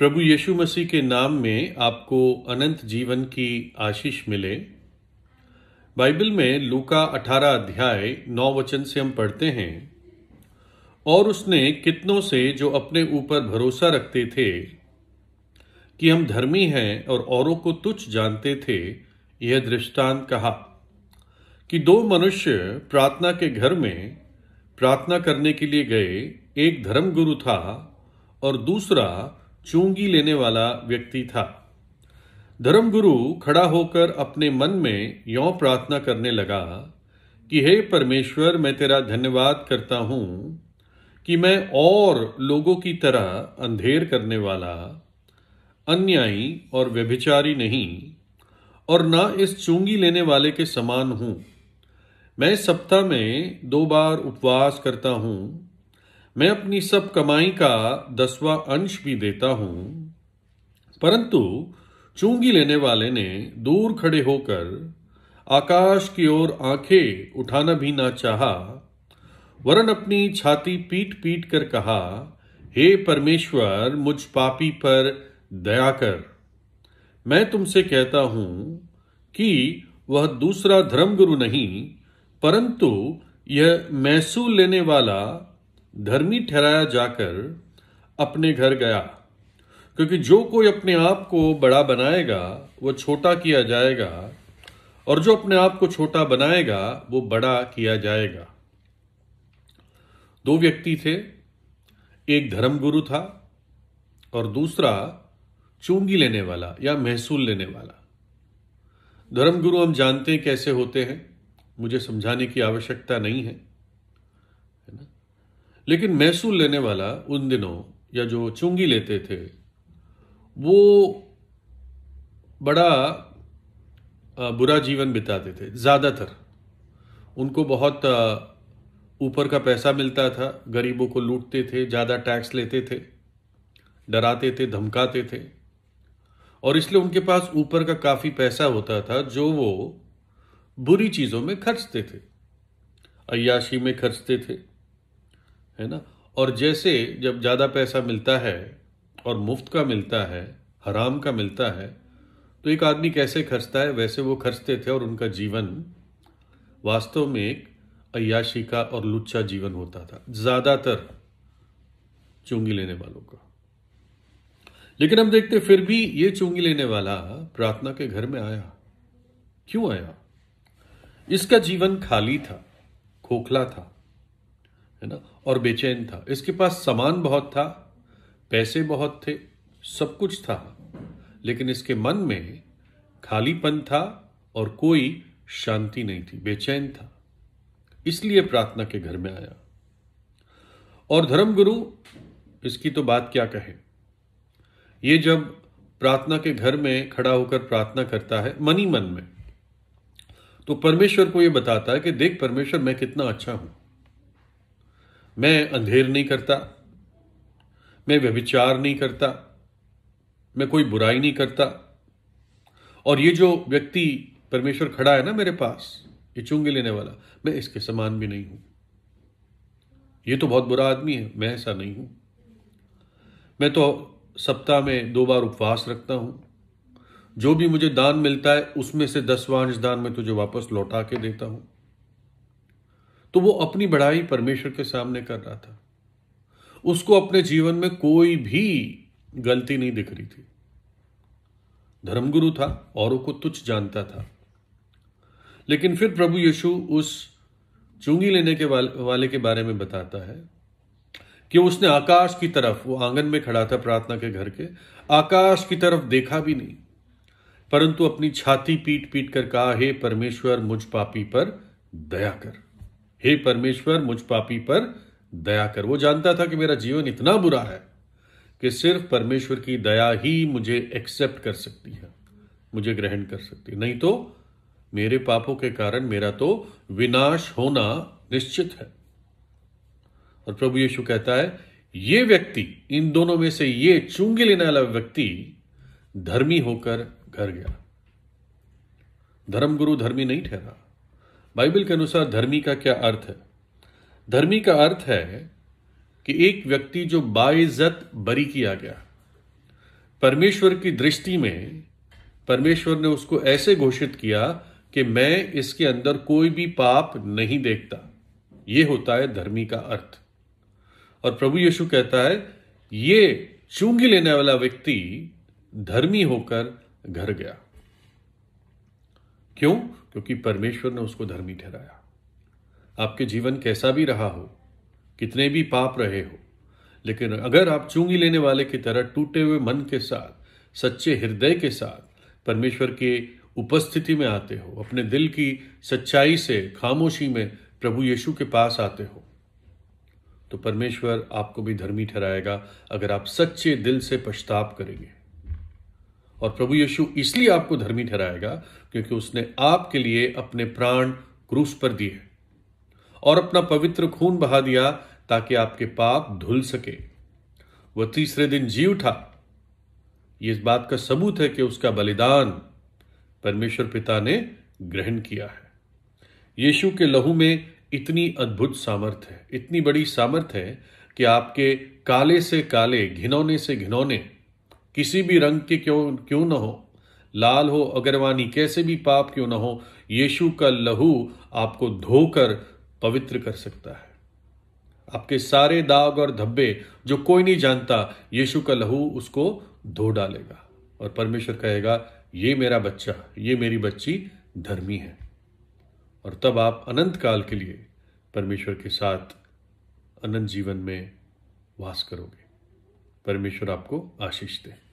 प्रभु यीशु मसीह के नाम में आपको अनंत जीवन की आशीष मिले बाइबल में लूका 18 अध्याय नौ वचन से हम पढ़ते हैं और उसने कितनों से जो अपने ऊपर भरोसा रखते थे कि हम धर्मी हैं और औरों को तुच्छ जानते थे यह दृष्टांत कहा कि दो मनुष्य प्रार्थना के घर में प्रार्थना करने के लिए गए एक धर्मगुरु था और दूसरा चूंगी लेने वाला व्यक्ति था धर्मगुरु खड़ा होकर अपने मन में यौ प्रार्थना करने लगा कि हे परमेश्वर मैं तेरा धन्यवाद करता हूँ कि मैं और लोगों की तरह अंधेर करने वाला अन्यायी और व्यभिचारी नहीं और ना इस चूंगी लेने वाले के समान हूँ मैं सप्ताह में दो बार उपवास करता हूँ मैं अपनी सब कमाई का दसवां अंश भी देता हूं परंतु चुंगी लेने वाले ने दूर खड़े होकर आकाश की ओर आंखें उठाना भी ना चाहा वरन अपनी छाती पीट पीट कर कहा हे परमेश्वर मुझ पापी पर दया कर मैं तुमसे कहता हूं कि वह दूसरा धर्मगुरु नहीं परंतु यह महसूल लेने वाला धर्मी ठहराया जाकर अपने घर गया क्योंकि जो कोई अपने आप को बड़ा बनाएगा वो छोटा किया जाएगा और जो अपने आप को छोटा बनाएगा वो बड़ा किया जाएगा दो व्यक्ति थे एक धर्मगुरु था और दूसरा चूंगी लेने वाला या महसूल लेने वाला धर्मगुरु हम जानते हैं कैसे होते हैं मुझे समझाने की आवश्यकता नहीं है लेकिन महसूल लेने वाला उन दिनों या जो चुंगी लेते थे वो बड़ा बुरा जीवन बिताते थे ज़्यादातर उनको बहुत ऊपर का पैसा मिलता था गरीबों को लूटते थे ज़्यादा टैक्स लेते थे डराते थे धमकाते थे और इसलिए उनके पास ऊपर का काफ़ी पैसा होता था जो वो बुरी चीज़ों में खर्चते थे अयाशी में खर्चते थे है ना और जैसे जब ज़्यादा पैसा मिलता है और मुफ्त का मिलता है हराम का मिलता है तो एक आदमी कैसे खर्चता है वैसे वो खर्चते थे और उनका जीवन वास्तव में एक अयाशी का और लुच्चा जीवन होता था ज़्यादातर चुंगी लेने वालों का लेकिन हम देखते फिर भी ये चुंगी लेने वाला प्रार्थना के घर में आया क्यों आया इसका जीवन खाली था खोखला था है ना और बेचैन था इसके पास सामान बहुत था पैसे बहुत थे सब कुछ था लेकिन इसके मन में खालीपन था और कोई शांति नहीं थी बेचैन था इसलिए प्रार्थना के घर में आया और धर्मगुरु इसकी तो बात क्या कहे ये जब प्रार्थना के घर में खड़ा होकर प्रार्थना करता है मनी मन में तो परमेश्वर को यह बताता है कि देख परमेश्वर मैं कितना अच्छा हूं मैं अंधेर नहीं करता मैं व्यभिचार नहीं करता मैं कोई बुराई नहीं करता और ये जो व्यक्ति परमेश्वर खड़ा है ना मेरे पास ये चुंगी लेने वाला मैं इसके समान भी नहीं हूं ये तो बहुत बुरा आदमी है मैं ऐसा नहीं हूं मैं तो सप्ताह में दो बार उपवास रखता हूं जो भी मुझे दान मिलता है उसमें से दसवांश दान में तुझे वापस लौटा के देता हूं तो वो अपनी बड़ाई परमेश्वर के सामने कर रहा था उसको अपने जीवन में कोई भी गलती नहीं दिख रही थी धर्मगुरु था औरों को तुच्छ जानता था लेकिन फिर प्रभु यीशु उस चुंगी लेने के वाले के बारे में बताता है कि उसने आकाश की तरफ वो आंगन में खड़ा था प्रार्थना के घर के आकाश की तरफ देखा भी नहीं परंतु अपनी छाती पीट पीट कर कहा हे परमेश्वर मुझ पापी पर दया कर हे परमेश्वर मुझ पापी पर दया कर वो जानता था कि मेरा जीवन इतना बुरा है कि सिर्फ परमेश्वर की दया ही मुझे एक्सेप्ट कर सकती है मुझे ग्रहण कर सकती है नहीं तो मेरे पापों के कारण मेरा तो विनाश होना निश्चित है और प्रभु यीशु कहता है ये व्यक्ति इन दोनों में से ये चुंगी लेने वाला व्यक्ति धर्मी होकर घर गया धर्मगुरु धर्मी नहीं ठहरा बाइबल के अनुसार धर्मी का क्या अर्थ है धर्मी का अर्थ है कि एक व्यक्ति जो बाइज्जत बरी किया गया परमेश्वर की दृष्टि में परमेश्वर ने उसको ऐसे घोषित किया कि मैं इसके अंदर कोई भी पाप नहीं देखता यह होता है धर्मी का अर्थ और प्रभु यीशु कहता है ये चूंगी लेने वाला व्यक्ति धर्मी होकर घर गया क्यों क्योंकि परमेश्वर ने उसको धर्मी ठहराया आपके जीवन कैसा भी रहा हो कितने भी पाप रहे हो लेकिन अगर आप चूंगी लेने वाले की तरह टूटे हुए मन के साथ सच्चे हृदय के साथ परमेश्वर के उपस्थिति में आते हो अपने दिल की सच्चाई से खामोशी में प्रभु यीशु के पास आते हो तो परमेश्वर आपको भी धर्मी ठहराएगा अगर आप सच्चे दिल से पछताप करेंगे और प्रभु यीशु इसलिए आपको धर्मी ठहराएगा क्योंकि उसने आपके लिए अपने प्राण क्रूस पर दिए और अपना पवित्र खून बहा दिया ताकि आपके पाप धुल सके वह तीसरे दिन जी उठा ये इस बात का सबूत है कि उसका बलिदान परमेश्वर पिता ने ग्रहण किया है यीशु के लहू में इतनी अद्भुत सामर्थ है इतनी बड़ी सामर्थ है कि आपके काले से काले घिनौने से घिनौने किसी भी रंग के क्यों क्यों न हो लाल हो अगरवानी कैसे भी पाप क्यों न हो यीशु का लहू आपको धोकर पवित्र कर सकता है आपके सारे दाग और धब्बे जो कोई नहीं जानता यीशु का लहू उसको धो डालेगा और परमेश्वर कहेगा ये मेरा बच्चा ये मेरी बच्ची धर्मी है और तब आप अनंत काल के लिए परमेश्वर के साथ अनंत जीवन में वास करोगे परमेश्वर आपको आशीष दें